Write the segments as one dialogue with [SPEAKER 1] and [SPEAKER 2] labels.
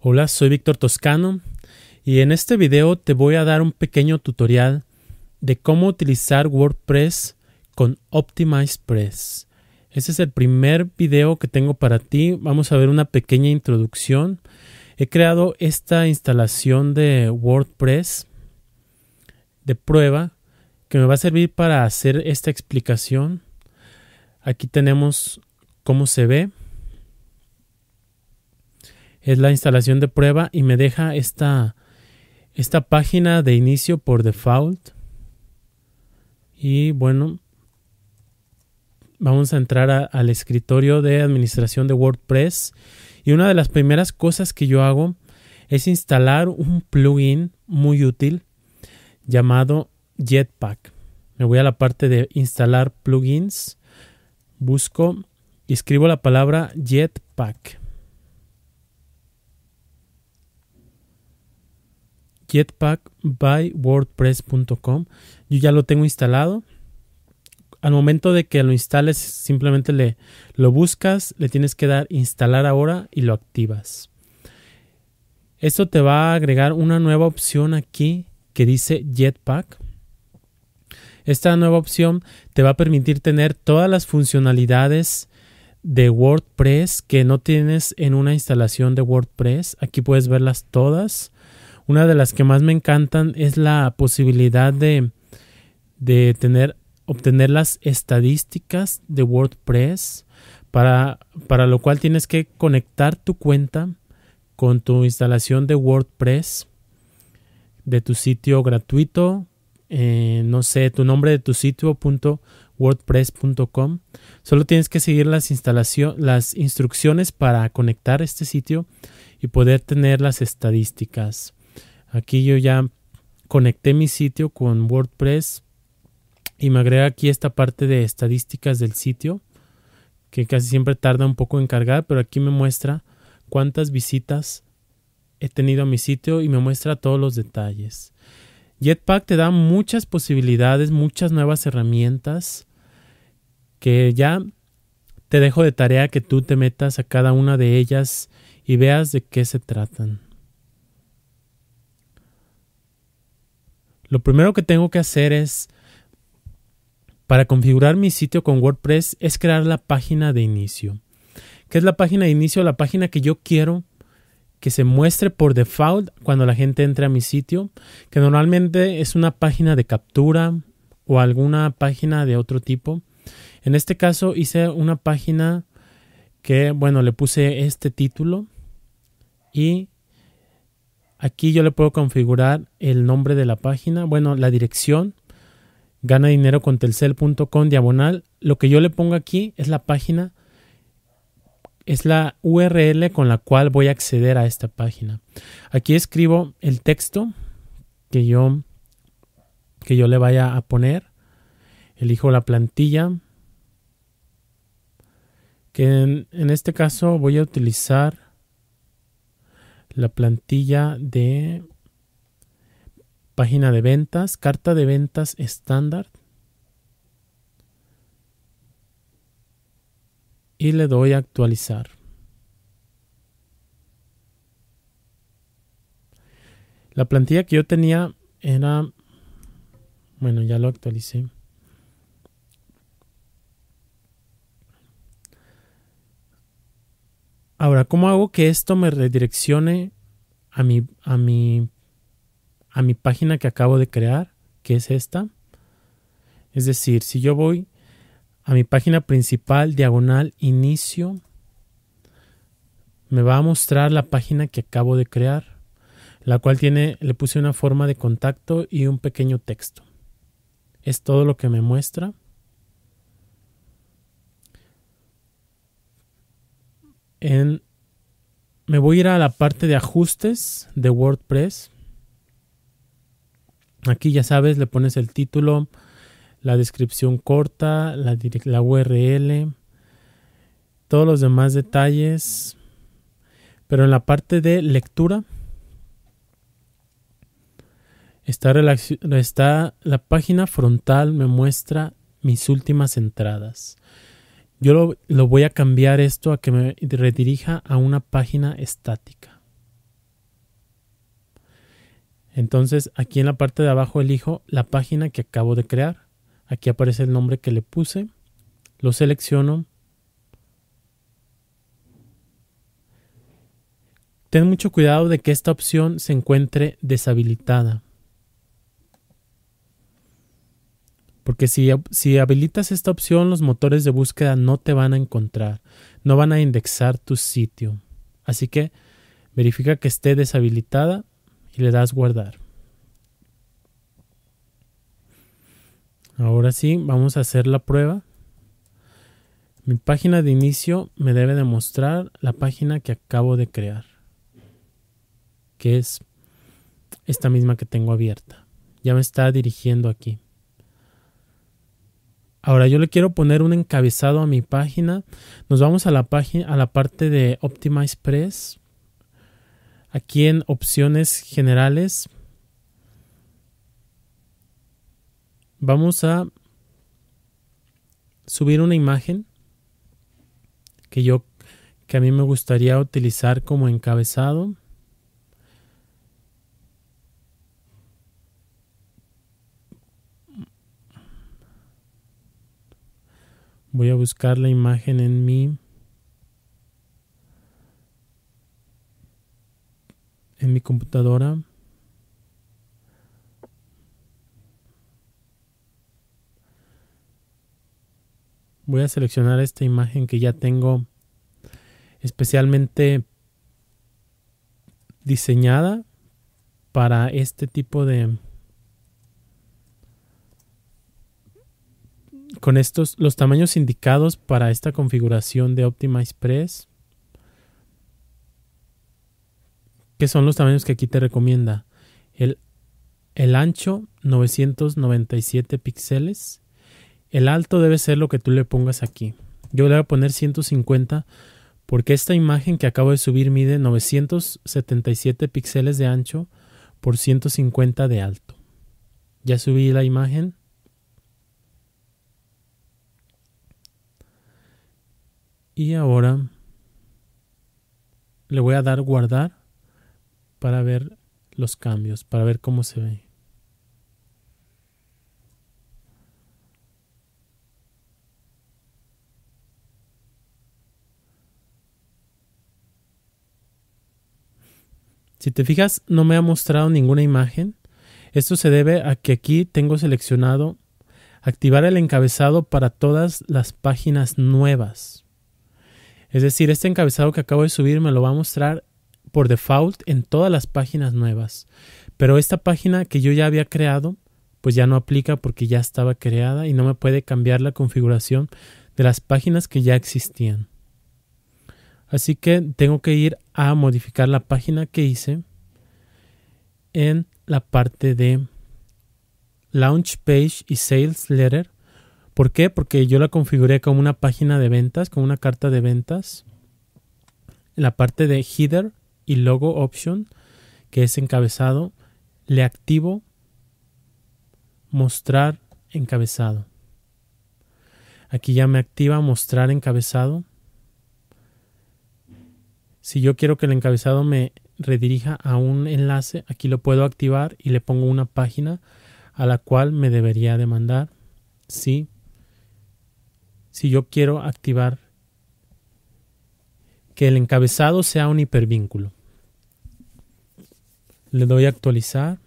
[SPEAKER 1] Hola, soy Víctor Toscano y en este video te voy a dar un pequeño tutorial de cómo utilizar WordPress con OptimizePress. Este es el primer video que tengo para ti. Vamos a ver una pequeña introducción. He creado esta instalación de WordPress de prueba que me va a servir para hacer esta explicación. Aquí tenemos cómo se ve es la instalación de prueba y me deja esta, esta página de inicio por default. Y bueno, vamos a entrar al escritorio de administración de WordPress. Y una de las primeras cosas que yo hago es instalar un plugin muy útil llamado Jetpack. Me voy a la parte de instalar plugins, busco y escribo la palabra Jetpack. Jetpack by WordPress.com. Yo ya lo tengo instalado. Al momento de que lo instales, simplemente le, lo buscas, le tienes que dar instalar ahora y lo activas. Esto te va a agregar una nueva opción aquí que dice Jetpack. Esta nueva opción te va a permitir tener todas las funcionalidades de WordPress que no tienes en una instalación de WordPress. Aquí puedes verlas todas. Una de las que más me encantan es la posibilidad de, tener, obtener las estadísticas de WordPress, para, lo cual tienes que conectar tu cuenta con tu instalación de WordPress de tu sitio gratuito, eh, no sé, tu nombre de tu sitio, .wordpress.com. Solo tienes que seguir las, las instrucciones para conectar este sitio y poder tener las estadísticas. Aquí yo ya conecté mi sitio con WordPress y me agrega aquí esta parte de estadísticas del sitio que casi siempre tarda un poco en cargar, pero aquí me muestra cuántas visitas he tenido a mi sitio y me muestra todos los detalles. Jetpack te da muchas posibilidades, muchas nuevas herramientas que ya te dejo de tarea que tú te metas a cada una de ellas y veas de qué se tratan. Lo primero que tengo que hacer es, para configurar mi sitio con WordPress, es crear la página de inicio. ¿Qué es la página de inicio? La página que yo quiero que se muestre por default cuando la gente entre a mi sitio, que normalmente es una página de captura o alguna página de otro tipo. En este caso hice una página que, bueno, le puse este título y Aquí yo le puedo configurar el nombre de la página, bueno, la dirección, gana dinero con telcel.com diagonal. Lo que yo le pongo aquí es la página, es la URL con la cual voy a acceder a esta página. Aquí escribo el texto que yo, que yo le vaya a poner. Elijo la plantilla. Que en este caso voy a utilizar la plantilla de página de ventas, carta de ventas estándar. Y le doy a actualizar. La plantilla que yo tenía era... Bueno, ya lo actualicé. Ahora, ¿cómo hago que esto me redireccione a mi, a mi página que acabo de crear, que es esta? Es decir, si yo voy a mi página principal, diagonal, inicio, me va a mostrar la página que acabo de crear, la cual tiene, le puse una forma de contacto y un pequeño texto. Es todo lo que me muestra. en me voy a ir a la parte de ajustes de WordPress. Aquí ya sabes, le pones el título, la descripción corta, la, URL, todos los demás detalles. Pero en la parte de lectura está la página frontal me muestra mis últimas entradas. Yo lo, voy a cambiar esto a que me redirija a una página estática. Entonces aquí en la parte de abajo elijo la página que acabo de crear. Aquí aparece el nombre que le puse. Lo selecciono. Ten mucho cuidado de que esta opción se encuentre deshabilitada. Porque si, si, habilitas esta opción, los motores de búsqueda no te van a encontrar, no van a indexar tu sitio. Así que verifica que esté deshabilitada y le das guardar. Ahora sí, vamos a hacer la prueba. Mi página de inicio me debe de mostrar la página que acabo de crear, que es esta misma que tengo abierta. Ya me está dirigiendo aquí. Ahora yo le quiero poner un encabezado a mi página. Nos vamos a la página a la parte de Optimize Press. Aquí en opciones generales vamos a subir una imagen que yo que a mí me gustaría utilizar como encabezado. Voy a buscar la imagen en mi en mi computadora. Voy a seleccionar esta imagen que ya tengo especialmente diseñada para este tipo de Con estos, los tamaños indicados para esta configuración de Optima Express, que son los tamaños que aquí te recomienda. El, el ancho, 997 píxeles. El alto debe ser lo que tú le pongas aquí. Yo le voy a poner 150 porque esta imagen que acabo de subir mide 977 píxeles de ancho por 150 de alto. Ya subí la imagen. Y ahora le voy a dar guardar para ver los cambios, para ver cómo se ve. Si te fijas, no me ha mostrado ninguna imagen. Esto se debe a que aquí tengo seleccionado activar el encabezado para todas las páginas nuevas. Es decir, este encabezado que acabo de subir me lo va a mostrar por default en todas las páginas nuevas. Pero esta página que yo ya había creado, pues ya no aplica porque ya estaba creada y no me puede cambiar la configuración de las páginas que ya existían. Así que tengo que ir a modificar la página que hice en la parte de Launch Page y Sales Letter ¿Por qué? Porque yo la configuré como una página de ventas, como una carta de ventas. la parte de header y logo option, que es encabezado, le activo mostrar encabezado. Aquí ya me activa mostrar encabezado. Si yo quiero que el encabezado me redirija a un enlace, aquí lo puedo activar y le pongo una página a la cual me debería demandar. Sí si yo quiero activar que el encabezado sea un hipervínculo. Le doy a actualizar.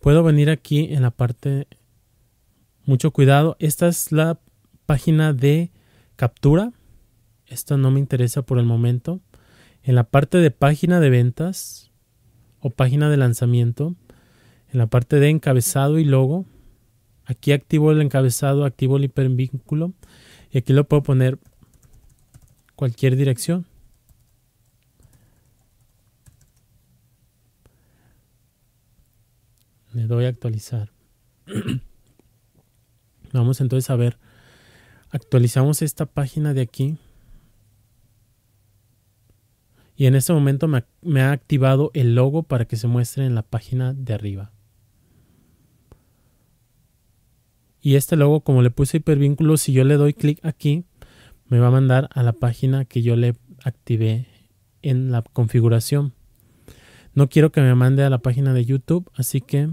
[SPEAKER 1] Puedo venir aquí en la parte... Mucho cuidado. Esta es la página de captura. Esta no me interesa por el momento. En la parte de página de ventas o página de lanzamiento. En la parte de encabezado y logo Aquí activo el encabezado, activo el hipervínculo y aquí lo puedo poner cualquier dirección. Le doy a actualizar. Vamos entonces a ver. Actualizamos esta página de aquí. Y en este momento me, me ha activado el logo para que se muestre en la página de arriba. Y este logo, como le puse hipervínculo, si yo le doy clic aquí, me va a mandar a la página que yo le activé en la configuración. No quiero que me mande a la página de YouTube, así que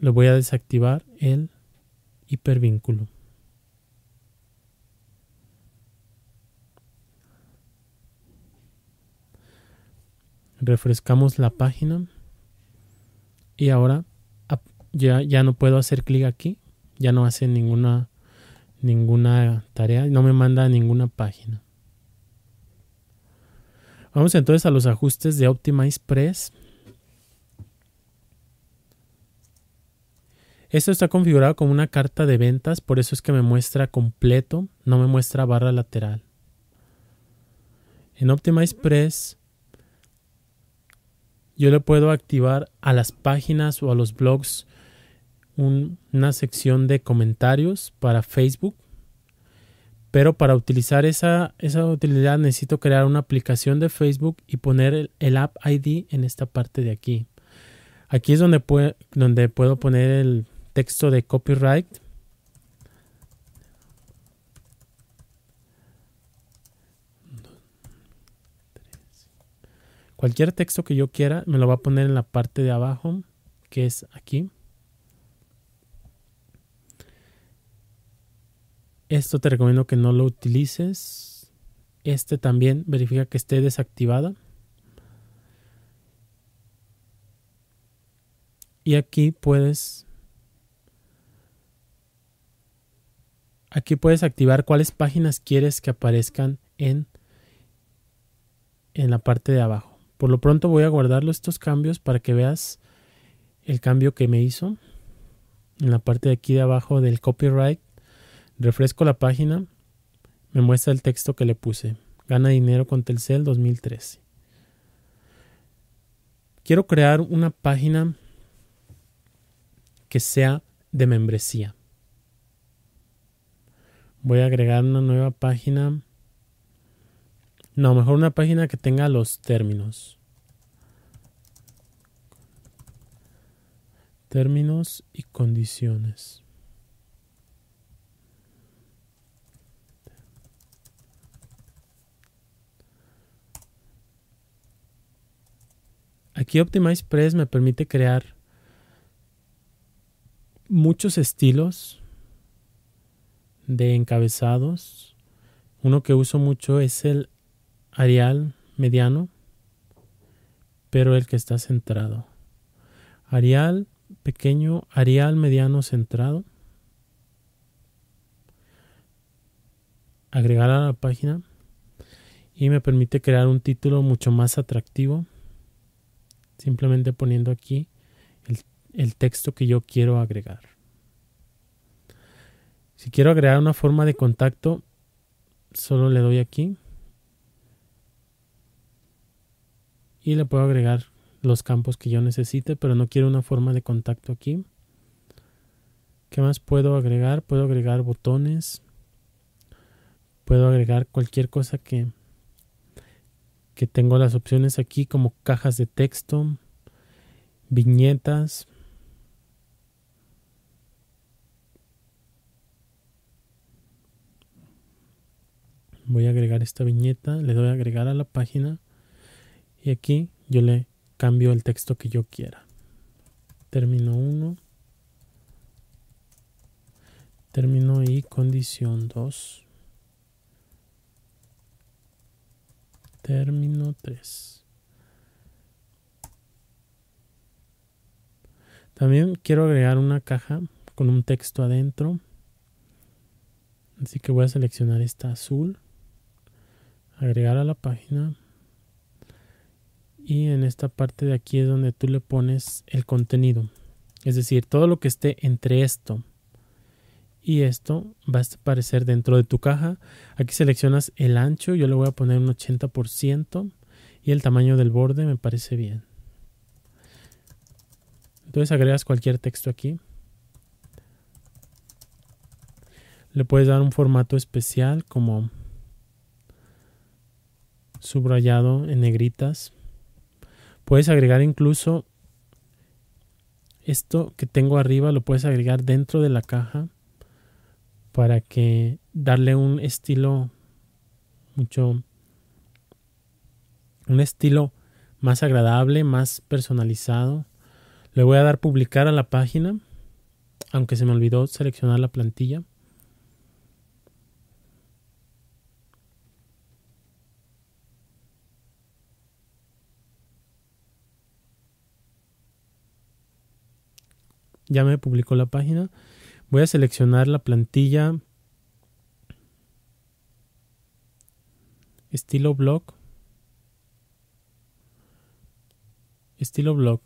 [SPEAKER 1] le voy a desactivar el hipervínculo. Refrescamos la página y ahora ya, ya no puedo hacer clic aquí, ya no hace ninguna, ninguna tarea, no me manda ninguna página. Vamos entonces a los ajustes de OptimizePress. Press. Esto está configurado como una carta de ventas, por eso es que me muestra completo, no me muestra barra lateral. En OptimizePress. yo le puedo activar a las páginas o a los blogs una sección de comentarios para Facebook. Pero para utilizar esa, utilidad necesito crear una aplicación de Facebook y poner el, App ID en esta parte de aquí. Aquí es donde, donde puedo poner el texto de copyright. Cualquier texto que yo quiera me lo va a poner en la parte de abajo, que es aquí. Esto te recomiendo que no lo utilices. Este también verifica que esté desactivado. Y aquí puedes aquí puedes activar cuáles páginas quieres que aparezcan en en la parte de abajo. Por lo pronto voy a guardar estos cambios para que veas el cambio que me hizo en la parte de aquí de abajo del copyright Refresco la página, me muestra el texto que le puse. Gana dinero con Telcel 2013. Quiero crear una página que sea de membresía. Voy a agregar una nueva página. No, mejor una página que tenga los términos. Términos y condiciones. Aquí Optimize Press me permite crear muchos estilos de encabezados. Uno que uso mucho es el Arial mediano, pero el que está centrado. Arial pequeño, Arial mediano centrado. Agregar a la página y me permite crear un título mucho más atractivo simplemente poniendo aquí el, texto que yo quiero agregar. Si quiero agregar una forma de contacto, solo le doy aquí y le puedo agregar los campos que yo necesite, pero no quiero una forma de contacto aquí. ¿Qué más puedo agregar? Puedo agregar botones. Puedo agregar cualquier cosa que, que tengo las opciones aquí como cajas de texto, viñetas, voy a agregar esta viñeta, le doy a agregar a la página y aquí yo le cambio el texto que yo quiera. Término 1, término y condición 2. Término 3. También quiero agregar una caja con un texto adentro. Así que voy a seleccionar esta azul. Agregar a la página. Y en esta parte de aquí es donde tú le pones el contenido. Es decir, todo lo que esté entre esto y esto va a aparecer dentro de tu caja. Aquí seleccionas el ancho, yo le voy a poner un 80% y el tamaño del borde me parece bien. Entonces agregas cualquier texto aquí. Le puedes dar un formato especial como subrayado en negritas. Puedes agregar incluso esto que tengo arriba, lo puedes agregar dentro de la caja para que darle un estilo mucho un estilo más agradable, más personalizado. Le voy a dar publicar a la página, aunque se me olvidó seleccionar la plantilla. Ya me publicó la página. Voy a seleccionar la plantilla estilo blog, Estilo blog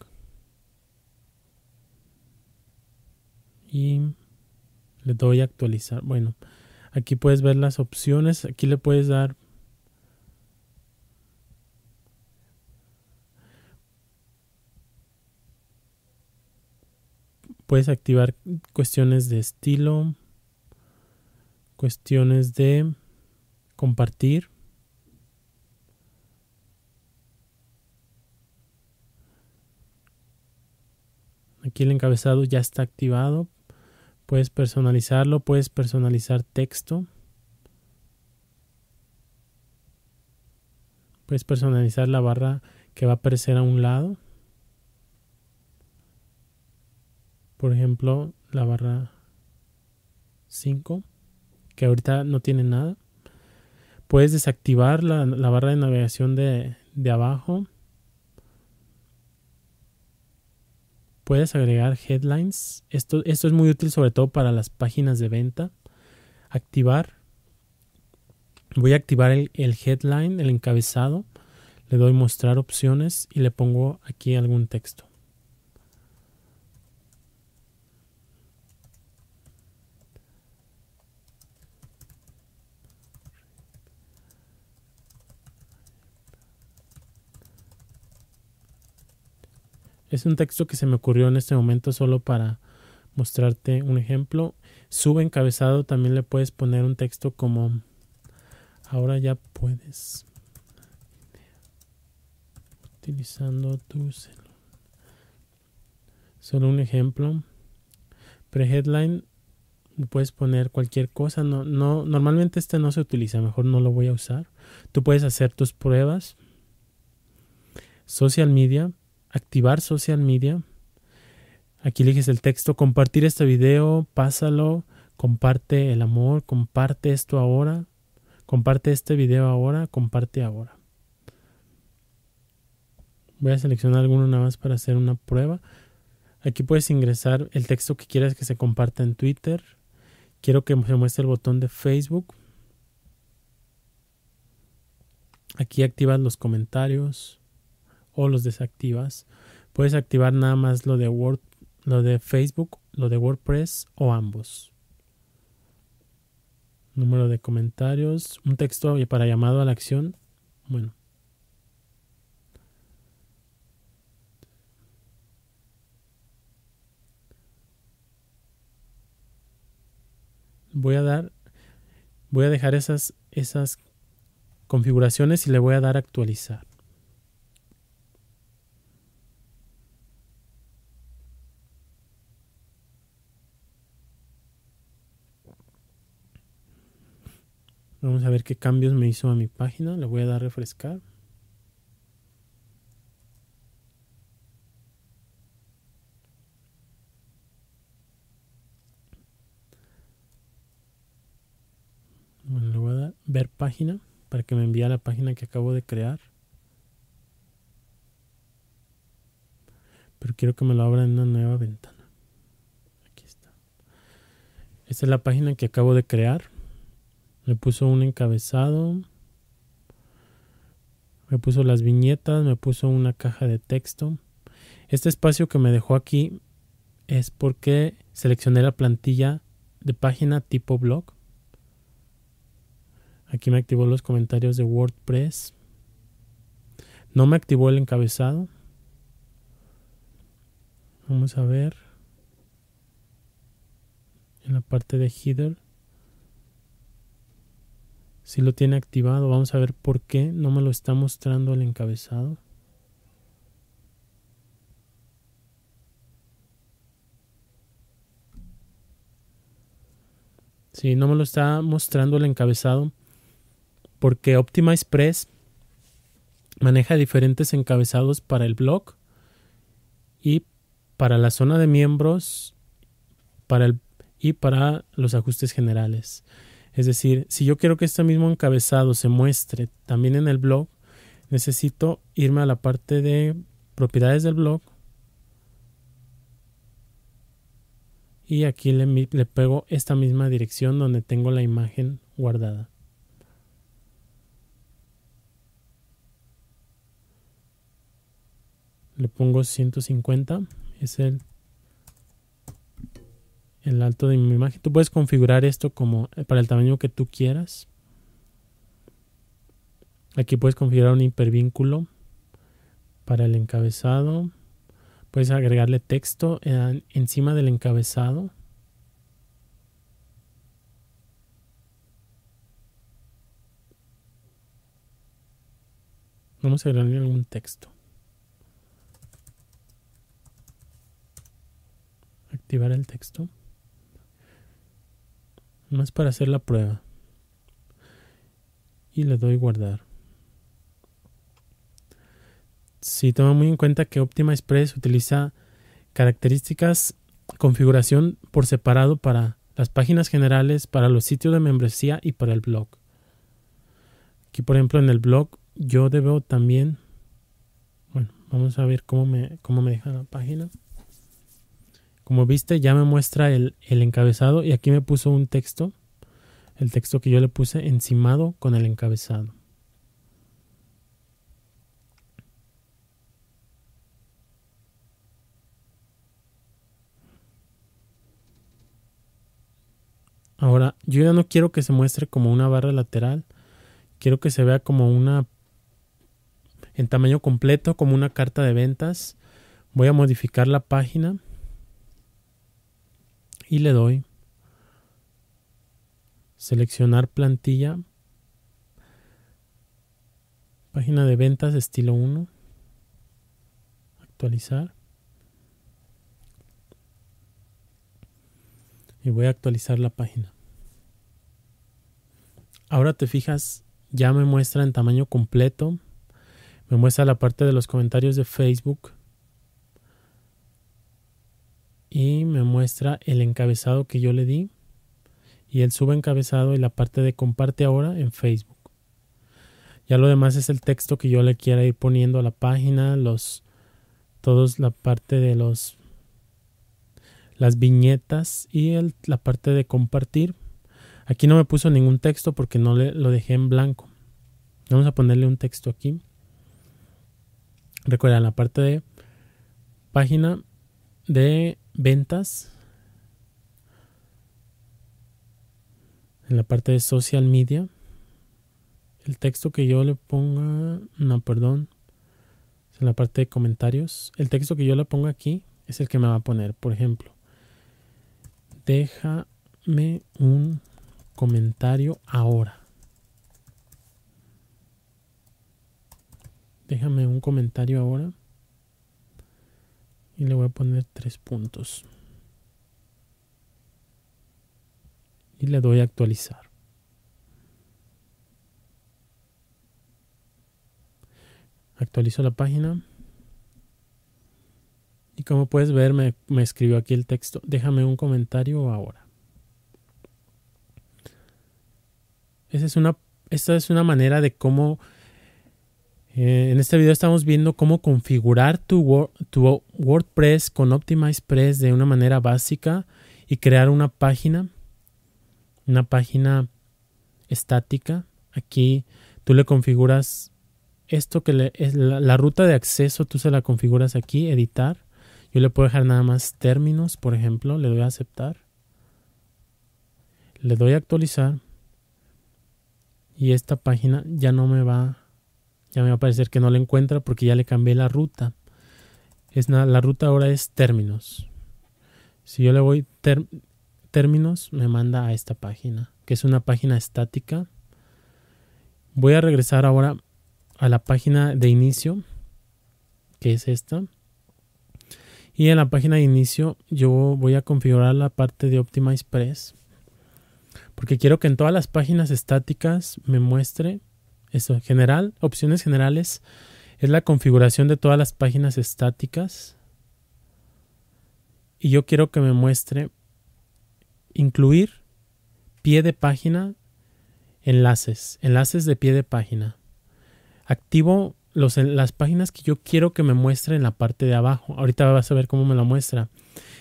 [SPEAKER 1] Y le doy a actualizar. Bueno, aquí puedes ver las opciones. Aquí le puedes dar Puedes activar cuestiones de estilo, cuestiones de compartir. Aquí el encabezado ya está activado. Puedes personalizarlo, puedes personalizar texto. Puedes personalizar la barra que va a aparecer a un lado. por ejemplo, la barra 5, que ahorita no tiene nada. Puedes desactivar la, barra de navegación de, abajo. Puedes agregar headlines. Esto, esto es muy útil sobre todo para las páginas de venta. Activar. Voy a activar el, el headline, el encabezado. Le doy mostrar opciones y le pongo aquí algún texto. Es un texto que se me ocurrió en este momento solo para mostrarte un ejemplo. Sube encabezado también le puedes poner un texto como ahora ya puedes utilizando tu celular. Solo un ejemplo. Pre-headline puedes poner cualquier cosa. No, no, normalmente este no se utiliza, mejor no lo voy a usar. Tú puedes hacer tus pruebas. Social media, activar social media. Aquí eliges el texto, compartir este video, pásalo, comparte el amor, comparte esto ahora, comparte este video ahora, comparte ahora. Voy a seleccionar alguno nada más para hacer una prueba. Aquí puedes ingresar el texto que quieras que se comparta en Twitter. Quiero que se muestre el botón de Facebook. Aquí activas los comentarios o los desactivas. Puedes activar nada más lo de Word, lo de Facebook, lo de WordPress o ambos. Número de comentarios, un texto para llamado a la acción. Bueno. Voy a dar voy a dejar esas esas configuraciones y le voy a dar actualizar. Vamos a ver qué cambios me hizo a mi página. Le voy a dar refrescar. le voy a dar ver página para que me envíe a la página que acabo de crear. Pero quiero que me lo abra en una nueva ventana. Aquí está. Esta es la página que acabo de crear me puso un encabezado, me puso las viñetas, me puso una caja de texto. Este espacio que me dejó aquí es porque seleccioné la plantilla de página tipo blog. Aquí me activó los comentarios de WordPress. No me activó el encabezado. Vamos a ver. En la parte de header. Si lo tiene activado, vamos a ver por qué no me lo está mostrando el encabezado. Si no me lo está mostrando el encabezado, porque Optima Express maneja diferentes encabezados para el blog y para la zona de miembros para el, y para los ajustes generales. Es decir, si yo quiero que este mismo encabezado se muestre también en el blog, necesito irme a la parte de propiedades del blog y aquí le, pego esta misma dirección donde tengo la imagen guardada. Le pongo 150, es el el alto de mi imagen. Tú puedes configurar esto como eh, para el tamaño que tú quieras. Aquí puedes configurar un hipervínculo para el encabezado. Puedes agregarle texto encima del encabezado. Vamos a agregarle algún texto. Activar el texto más para hacer la prueba. Y le doy guardar. Si toma muy en cuenta que Optima Express utiliza características configuración por separado para las páginas generales, para los sitios de membresía y para el blog. Aquí, por ejemplo, en el blog yo debo también... Bueno, vamos a ver cómo cómo me deja la página. Como viste, ya me muestra el, encabezado y aquí me puso un texto, el texto que yo le puse encimado con el encabezado. Ahora, yo ya no quiero que se muestre como una barra lateral. Quiero que se vea como una... en tamaño completo, como una carta de ventas. Voy a modificar la página y le doy seleccionar plantilla, página de ventas estilo 1, actualizar. Y voy a actualizar la página. Ahora te fijas, ya me muestra en tamaño completo. Me muestra la parte de los comentarios de Facebook y me muestra el encabezado que yo le di y el subencabezado y la parte de comparte ahora en Facebook. Ya lo demás es el texto que yo le quiera ir poniendo a la página, los todos la parte de los las viñetas y la parte de compartir. Aquí no me puso ningún texto porque no lo dejé en blanco. Vamos a ponerle un texto aquí. Recuerda la parte de página de ventas. En la parte de social media. El texto que yo le ponga. No, perdón. En la parte de comentarios. El texto que yo le ponga aquí es el que me va a poner. Por ejemplo. Déjame un comentario ahora. Déjame un comentario ahora y le voy a poner tres puntos y le doy a actualizar actualizo la página y como puedes ver me, me escribió aquí el texto déjame un comentario ahora esa es una esta es una manera de cómo eh, en este video estamos viendo cómo configurar tu, WordPress con OptimizePress de una manera básica y crear una página, una página estática. Aquí tú le configuras esto que es la, ruta de acceso, tú se la configuras aquí, editar. Yo le puedo dejar nada más términos, por ejemplo, le doy a aceptar. Le doy a actualizar. Y esta página ya no me va ya me va a parecer que no la encuentra porque ya le cambié la ruta. Es la ruta ahora es términos. Si yo le voy términos, me manda a esta página, que es una página estática. Voy a regresar ahora a la página de inicio, que es esta. Y en la página de inicio yo voy a configurar la parte de OptimizePress. Porque quiero que en todas las páginas estáticas me muestre general, opciones generales es la configuración de todas las páginas estáticas. Y yo quiero que me muestre incluir pie de página, enlaces, enlaces de pie de página. Activo los, las páginas que yo quiero que me muestre en la parte de abajo. Ahorita vas a ver cómo me la muestra.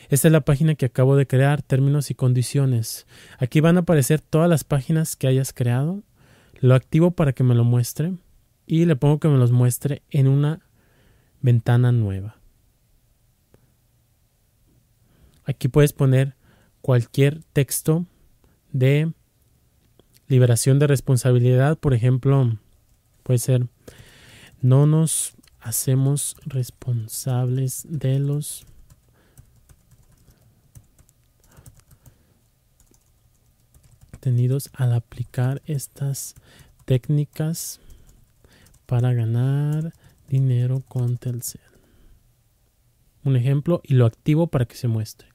[SPEAKER 1] Esta es la página que acabo de crear, términos y condiciones. Aquí van a aparecer todas las páginas que hayas creado lo activo para que me lo muestre y le pongo que me los muestre en una ventana nueva. Aquí puedes poner cualquier texto de liberación de responsabilidad. Por ejemplo, puede ser, no nos hacemos responsables de los al aplicar estas técnicas para ganar dinero con Telcel. Un ejemplo y lo activo para que se muestre.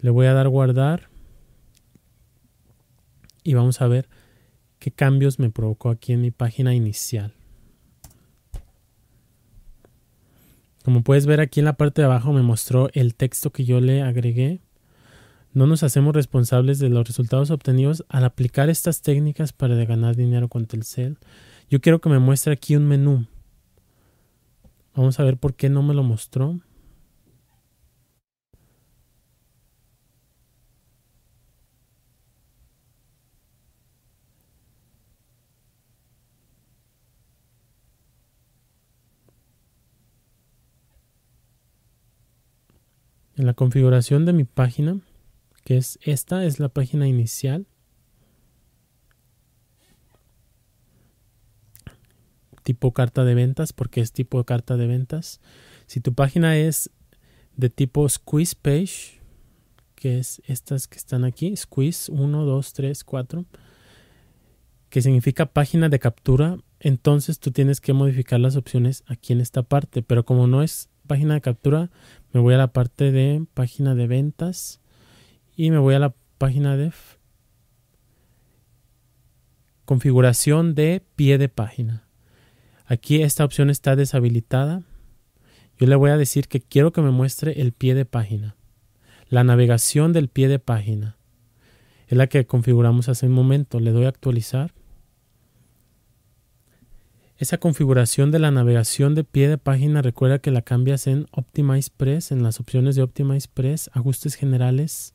[SPEAKER 1] Le voy a dar guardar y vamos a ver qué cambios me provocó aquí en mi página inicial. Como puedes ver aquí en la parte de abajo me mostró el texto que yo le agregué no nos hacemos responsables de los resultados obtenidos al aplicar estas técnicas para ganar dinero con Telcel. Yo quiero que me muestre aquí un menú. Vamos a ver por qué no me lo mostró. En la configuración de mi página que es esta, es la página inicial. Tipo carta de ventas, porque es tipo de carta de ventas. Si tu página es de tipo squeeze page, que es estas que están aquí, squeeze 1, 2, 3, 4, que significa página de captura, entonces tú tienes que modificar las opciones aquí en esta parte. Pero como no es página de captura, me voy a la parte de página de ventas y me voy a la página de configuración de pie de página. Aquí esta opción está deshabilitada. Yo le voy a decir que quiero que me muestre el pie de página. La navegación del pie de página. Es la que configuramos hace un momento. Le doy a actualizar. Esa configuración de la navegación de pie de página recuerda que la cambias en Optimize Press, en las opciones de Optimize Press, ajustes generales,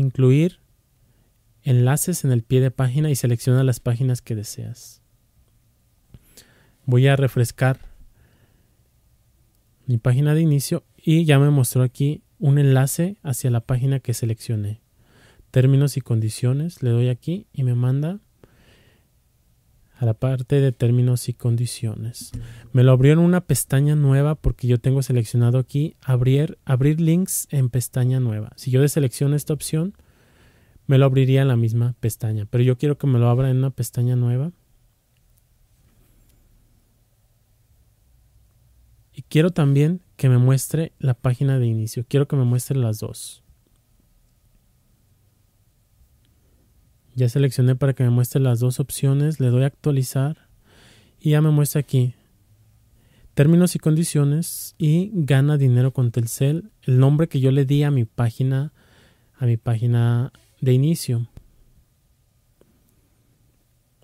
[SPEAKER 1] incluir enlaces en el pie de página y selecciona las páginas que deseas. Voy a refrescar mi página de inicio y ya me mostró aquí un enlace hacia la página que seleccioné. Términos y condiciones, le doy aquí y me manda a la parte de términos y condiciones. Me lo abrió en una pestaña nueva porque yo tengo seleccionado aquí abrir, abrir links en pestaña nueva. Si yo deselecciono esta opción, me lo abriría en la misma pestaña, pero yo quiero que me lo abra en una pestaña nueva. Y quiero también que me muestre la página de inicio. Quiero que me muestre las dos. Ya seleccioné para que me muestre las dos opciones, le doy a actualizar y ya me muestra aquí términos y condiciones y gana dinero con Telcel, el nombre que yo le di a mi página a mi página de inicio.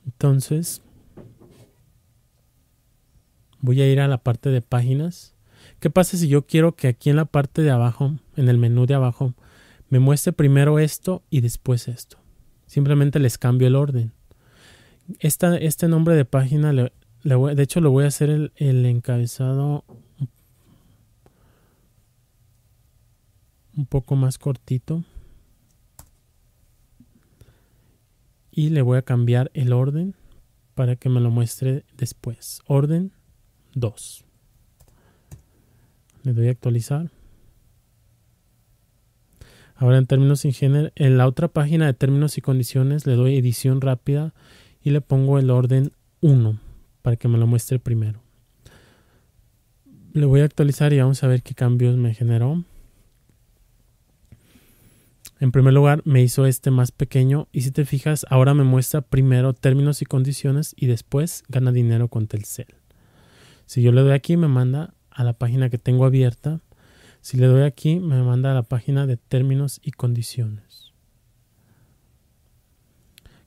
[SPEAKER 1] Entonces, voy a ir a la parte de páginas. ¿Qué pasa si yo quiero que aquí en la parte de abajo, en el menú de abajo, me muestre primero esto y después esto? Simplemente les cambio el orden. este nombre de página, de hecho lo voy a hacer el, el encabezado un poco más cortito. Y le voy a cambiar el orden para que me lo muestre después. Orden 2. Le doy a actualizar. Ahora en términos género, en la otra página de términos y condiciones le doy edición rápida y le pongo el orden 1 para que me lo muestre primero. Le voy a actualizar y vamos a ver qué cambios me generó. En primer lugar, me hizo este más pequeño y si te fijas, ahora me muestra primero términos y condiciones y después gana dinero con Telcel. Si yo le doy aquí, me manda a la página que tengo abierta si le doy aquí, me manda a la página de términos y condiciones.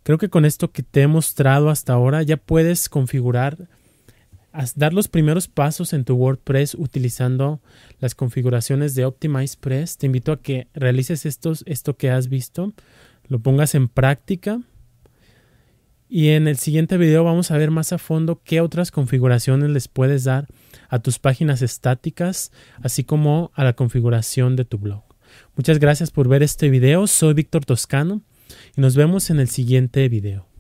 [SPEAKER 1] Creo que con esto que te he mostrado hasta ahora ya puedes configurar, dar los primeros pasos en tu WordPress utilizando las configuraciones de OptimizePress. Te invito a que realices esto que has visto, lo pongas en práctica. Y en el siguiente video vamos a ver más a fondo qué otras configuraciones les puedes dar a tus páginas estáticas, así como a la configuración de tu blog. Muchas gracias por ver este video, soy Víctor Toscano y nos vemos en el siguiente video.